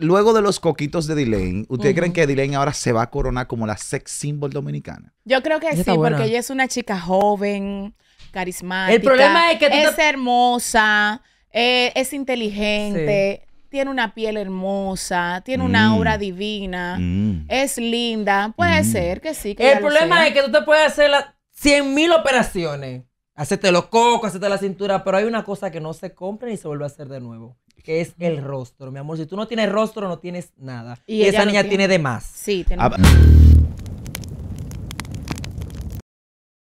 luego de los coquitos de Dylan, ¿ustedes creen que Dylan ahora se va a coronar como la sex symbol dominicana? Yo creo que sí, porque ella es una chica joven, carismática. El problema es que es hermosa, eh, es inteligente. Tiene una piel hermosa, tiene una mm. aura divina, mm. es linda. Puede mm. ser que sí. Que el problema es que tú te puedes hacer las 100 mil operaciones. Hacerte los cocos, hacerte la cintura, pero hay una cosa que no se compra y se vuelve a hacer de nuevo que es el rostro, mi amor. Si tú no tienes rostro, no tienes nada. Y, esa niña tiene. de más. Sí, ah,